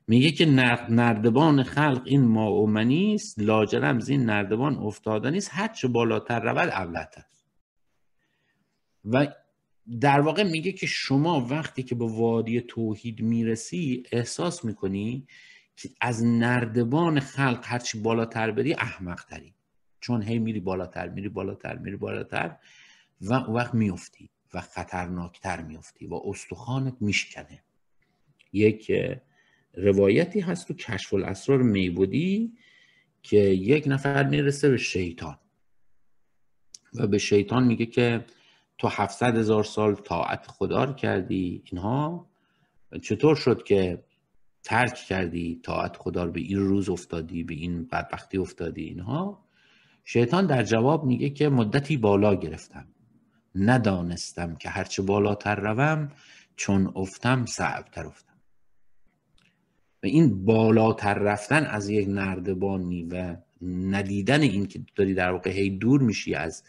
میگه که نردبان خلق این ما اومنی است لاجرم زین نردبان نیست هرچه بالاتر رود اولت و در واقع میگه که شما وقتی که به وادی توحید میرسی احساس میکنی که از نردبان خلق هرچی بالاتر بری احمق تری چون هی میری بالاتر میری بالاتر میری بالاتر و وقت میفتی و خطرناکتر میفتی و استخوانت میشکنه یک روایتی هست تو کشف الاسرار میبودی که یک نفر میرسه به شیطان و به شیطان میگه که تو 700 هزار سال طاعت خدا رو کردی اینها چطور شد که ترک کردی طاعت خدا رو به این روز افتادی به این بدبختی افتادی اینها شیطان در جواب میگه که مدتی بالا گرفتم ندانستم که هرچه بالاتر روم چون افتم صعبتر افتم و این بالاتر رفتن از یک نردبانی و ندیدن این که داری در واقع هی دور میشی از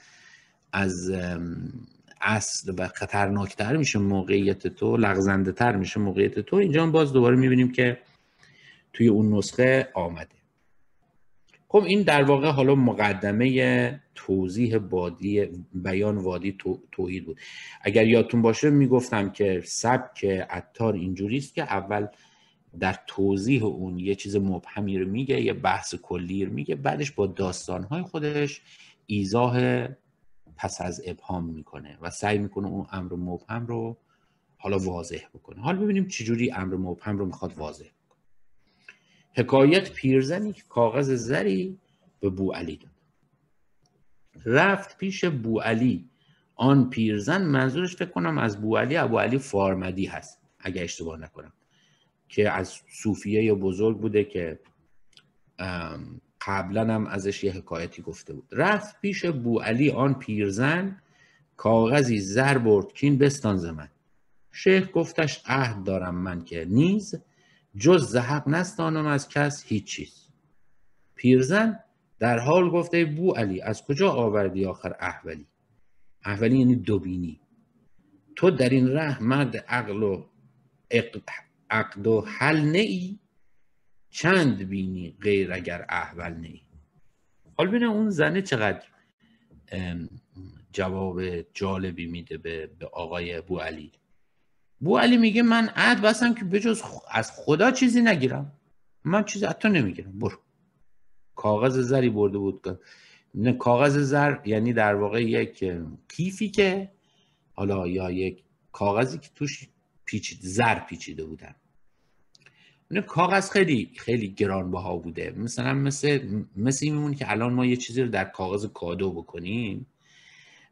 از اصل و خطرناکتر میشه موقعیت تو لغزنده تر میشه موقعیت تو اینجا هم باز دوباره میبینیم که توی اون نسخه آمده خب این در واقع حالا مقدمه توضیح بادی بیان وادی تو، بود اگر یادتون باشه میگفتم که سبک عطار اینجوریست که اول در توضیح اون یه چیز مبهمی رو میگه یه بحث کلیر میگه بعدش با داستانهای خودش ایزاه پس از ابهام میکنه و سعی میکنه اون امر مبهم رو حالا واضح بکنه حالا ببینیم چجوری امر مبهم رو میخواد واضح بکنه حکایت پیرزنی که کاغذ زری به علی داد رفت پیش بو علی آن پیرزن منظورش فکر کنم از ابو علی فارمدی هست اگه اشتباه نکنم که از صوفیه بزرگ بوده که قبلا هم ازش یه حکایتی گفته بود رفت پیش علی آن پیرزن کاغذی زر برد کین بستان زمن. من شیخ گفتش عهد دارم من که نیز جز زحق نستانم از کس هیچ چیز پیرزن در حال گفته بو علی از کجا آوردی آخر احولی احولی یعنی دوبینی تو در این ره مرد عقل و عقد و حل نه ای چند بینی غیر اگر احول نی حال بینه اون زنه چقدر جواب جالبی میده به, آقای بو علی بو علی میگه من عد بستم که بجز از خدا چیزی نگیرم من چیزی حتی نمیگیرم برو کاغذ زری برده بود کاغذ زر یعنی در واقع یک کیفی که حالا یا یک کاغذی که توش پیچید زر پیچیده بودن کاغذ خیلی خیلی گرانبها بوده مثلا مثل مثل که الان ما یه چیزی رو در کاغذ کادو بکنیم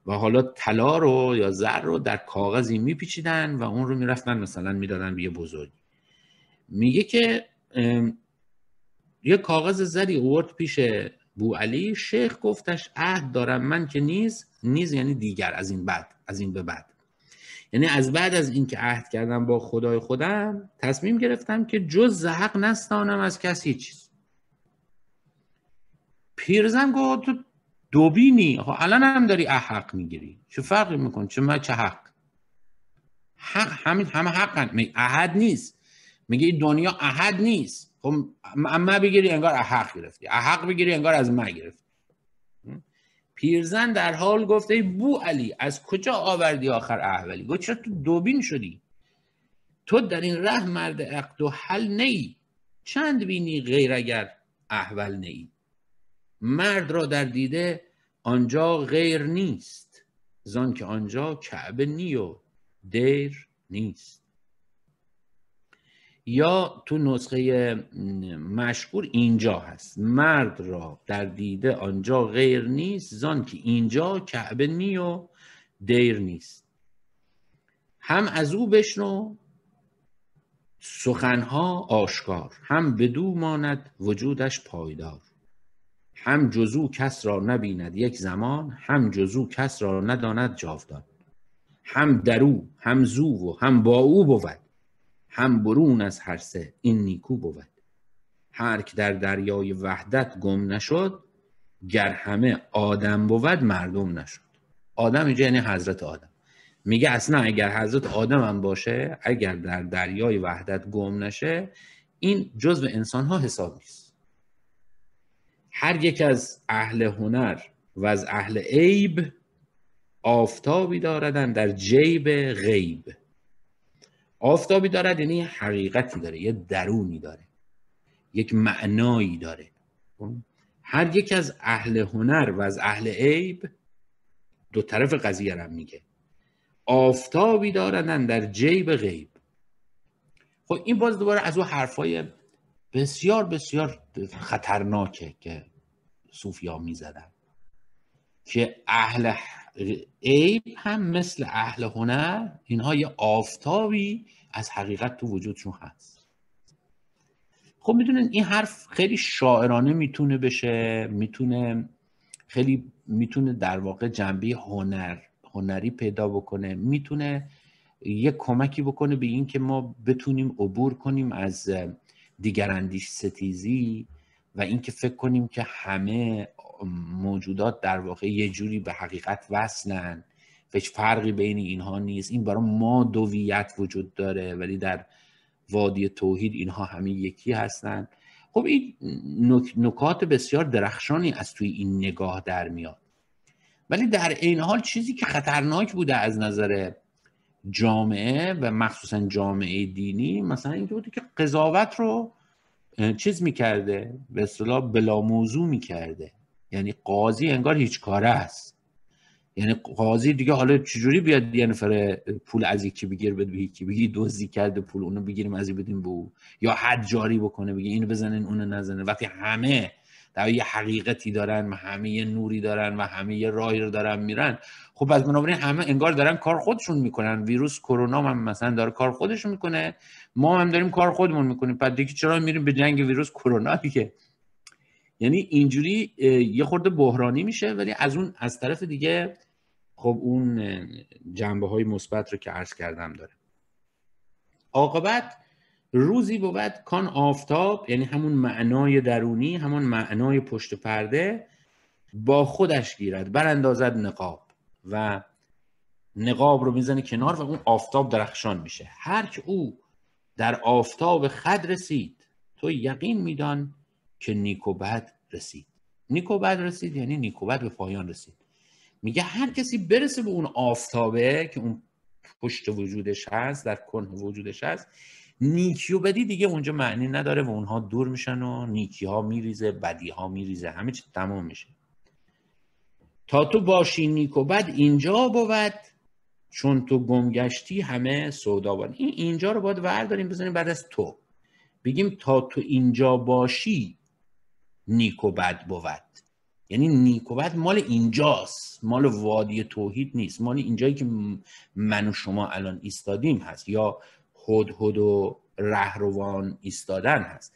و حالا طلا رو یا زر رو در کاغذی میپیچیدن و اون رو میرفتن مثلا میدادن به یه بزرگی میگه که یه کاغذ زری اوورد پیش بو علی شیخ گفتش عهد دارم من که نیز نیز یعنی دیگر از این بعد از این به بعد یعنی از بعد از اینکه عهد کردم با خدای خودم تصمیم گرفتم که جز حق نستانم از کسی چیز پیرزن گفت تو دوبینی الان هم داری احق میگیری چه فرقی میکن چه من چه حق حق همین همه هم. احد نیست میگه دنیا احد نیست خب اما بگیری انگار احق گرفتی احق بگیری انگار از من گرفتی پیرزن در حال گفت ای بو علی از کجا آوردی آخر احولی گفت چرا تو دوبین شدی تو در این ره مرد عقد و حل نی چند بینی غیر اگر احول نی مرد را در دیده آنجا غیر نیست زان که آنجا کعبه نی و دیر نیست یا تو نسخه مشهور اینجا هست مرد را در دیده آنجا غیر نیست زان که اینجا کعبه نی و دیر نیست هم از او بشنو سخنها آشکار هم بدو ماند وجودش پایدار هم جزو کس را نبیند یک زمان هم جزو کس را نداند جاودان هم درو هم زو و هم با او بود هم برون از هر سه این نیکو بود هر که در دریای وحدت گم نشد گر همه آدم بود مردم نشد آدم اینجا یعنی حضرت آدم میگه اصلا اگر حضرت آدم هم باشه اگر در دریای وحدت گم نشه این جزء انسان ها حساب نیست هر یک از اهل هنر و از اهل عیب آفتابی داردن در جیب غیب آفتابی دارد یعنی یه حقیقتی داره یه درونی داره یک معنایی داره خب؟ هر یک از اهل هنر و از اهل عیب دو طرف قضیه رو میگه آفتابی دارندن در جیب غیب خب این باز دوباره از او حرفای بسیار بسیار خطرناکه که صوفیا میزدن که اهل عیب هم مثل اهل هنر اینها یه آفتابی از حقیقت تو وجودشون هست خب میدونن این حرف خیلی شاعرانه میتونه بشه میتونه خیلی میتونه در واقع جنبه هنر هنری پیدا بکنه میتونه یه کمکی بکنه به این که ما بتونیم عبور کنیم از دیگراندیش ستیزی و اینکه فکر کنیم که همه موجودات در واقع یه جوری به حقیقت وصلن هیچ فرقی بین اینها نیست این برای ما دویت وجود داره ولی در وادی توحید اینها همه یکی هستند خب این نکات بسیار درخشانی از توی این نگاه در میاد ولی در این حال چیزی که خطرناک بوده از نظر جامعه و مخصوصا جامعه دینی مثلا اینکه بوده که قضاوت رو چیز میکرده به اصطلاح بلا موضوع میکرده یعنی قاضی انگار هیچ کاره است یعنی قاضی دیگه حالا چجوری بیاد یه نفر پول از یکی بگیر بده یکی بگی دزدی کرده پول اونو بگیریم از بدیم به او یا حد جاری بکنه بگی اینو بزنین اونو نزنه وقتی همه در یه حقیقتی دارن و همه یه نوری دارن و همه یه راهی رو دارن میرن خب از بنابراین همه انگار دارن کار خودشون میکنن ویروس کرونا هم مثلا داره کار خودش میکنه ما هم داریم کار خودمون میکنیم بعد دیگه چرا میریم به جنگ ویروس کرونا دیگه یعنی اینجوری یه خورده بحرانی میشه ولی از اون از طرف دیگه خب اون جنبه های مثبت رو که عرض کردم داره عاقبت روزی بود کان آفتاب یعنی همون معنای درونی همون معنای پشت پرده با خودش گیرد براندازد نقاب و نقاب رو میزنه کنار و اون آفتاب درخشان میشه هر که او در آفتاب خد رسید تو یقین میدان که بد رسید بد رسید یعنی بد به پایان رسید میگه هر کسی برسه به اون آفتابه که اون پشت وجودش هست در کنه وجودش هست نیکی و بدی دیگه اونجا معنی نداره و اونها دور میشن و نیکی ها میریزه بدی ها میریزه همه چی تمام میشه تا تو باشی نیک بد اینجا بود چون تو گمگشتی همه سودا بود این اینجا رو باید ورداریم بزنیم بعد از تو بگیم تا تو اینجا باشی نیک و بد بود یعنی نیک و بد مال اینجاست مال وادی توحید نیست مال اینجایی که من و شما الان ایستادیم هست یا هدهد و رهروان ایستادن هست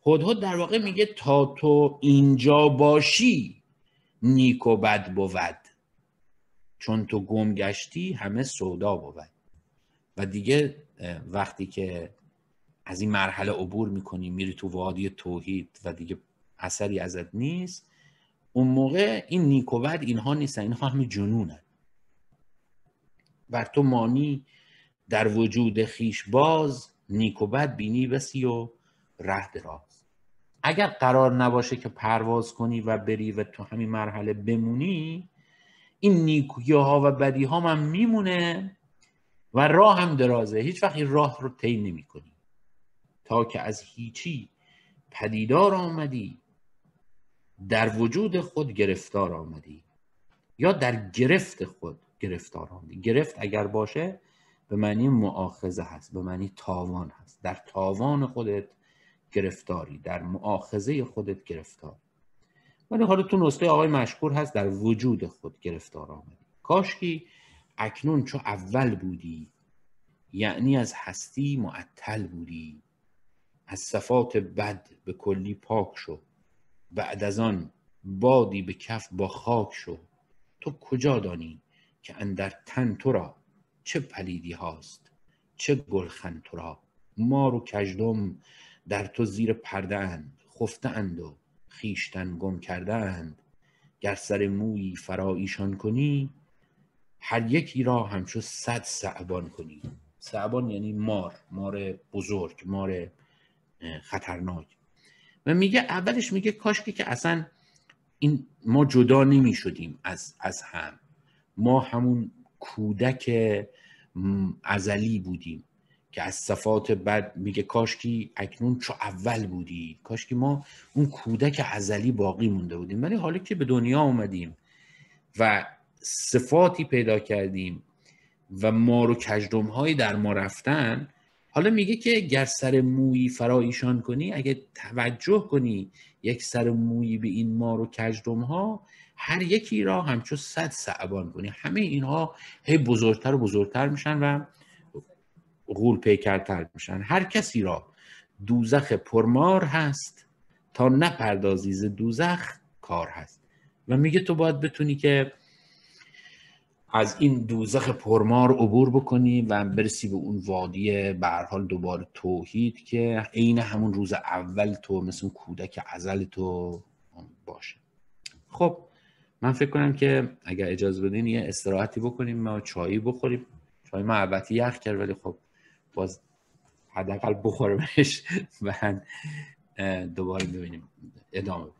خود در واقع میگه تا تو اینجا باشی نیک و بد بود چون تو گم گشتی همه سودا بود و دیگه وقتی که از این مرحله عبور میکنی میری تو وادی توحید و دیگه اثری ازت نیست اون موقع این نیکوبد اینها نیستن اینها همه جنونن بر تو مانی در وجود خیش باز نیکوبد بینی بسی و ره دراز اگر قرار نباشه که پرواز کنی و بری و تو همین مرحله بمونی این نیکویه ها و بدی ها هم میمونه و راه هم درازه هیچ وقت این راه رو طی نمی کنی تا که از هیچی پدیدار آمدی در وجود خود گرفتار آمدی یا در گرفت خود گرفتار آمدی گرفت اگر باشه به معنی معاخذه هست به معنی تاوان هست در تاوان خودت گرفتاری در معاخذه خودت گرفتار ولی حالا تو نسخه آقای مشکور هست در وجود خود گرفتار آمدی کاشکی اکنون چو اول بودی یعنی از هستی معطل بودی از صفات بد به کلی پاک شد بعد از آن بادی به کف با خاک شو تو کجا دانی که اندر تن تو را چه پلیدی هاست چه گلخن تو را مار و کژدم در تو زیر پرده اند خفته اند و خیشتن گم کرده اند گر سر مویی فرا ایشان کنی هر یکی را همچو صد سعبان کنی سعبان یعنی مار مار بزرگ مار خطرناک و میگه اولش میگه کاش که اصلا این ما جدا نمی شدیم از, از هم ما همون کودک ازلی بودیم که از صفات بد میگه کاشکی اکنون چو اول بودی کاشکی ما اون کودک ازلی باقی مونده بودیم ولی حالا که به دنیا اومدیم و صفاتی پیدا کردیم و ما رو کجدم های در ما رفتن حالا میگه که گر سر مویی فرا ایشان کنی اگه توجه کنی یک سر مویی به این مار و کجرم ها هر یکی را همچون صد سعبان کنی همه اینها هی بزرگتر و بزرگتر میشن و غول پیکرتر میشن هر کسی را دوزخ پرمار هست تا نپردازی دوزخ کار هست و میگه تو باید بتونی که از این دوزخ پرمار عبور بکنی و برسی به اون وادی به حال دوباره توحید که عین همون روز اول تو مثل کودک ازل تو باشه خب من فکر کنم که اگر اجازه بدین یه استراحتی بکنیم ما چایی بخوریم چای ما البته یخ کرد ولی خب باز حداقل بخورمش و دوباره ببینیم ادامه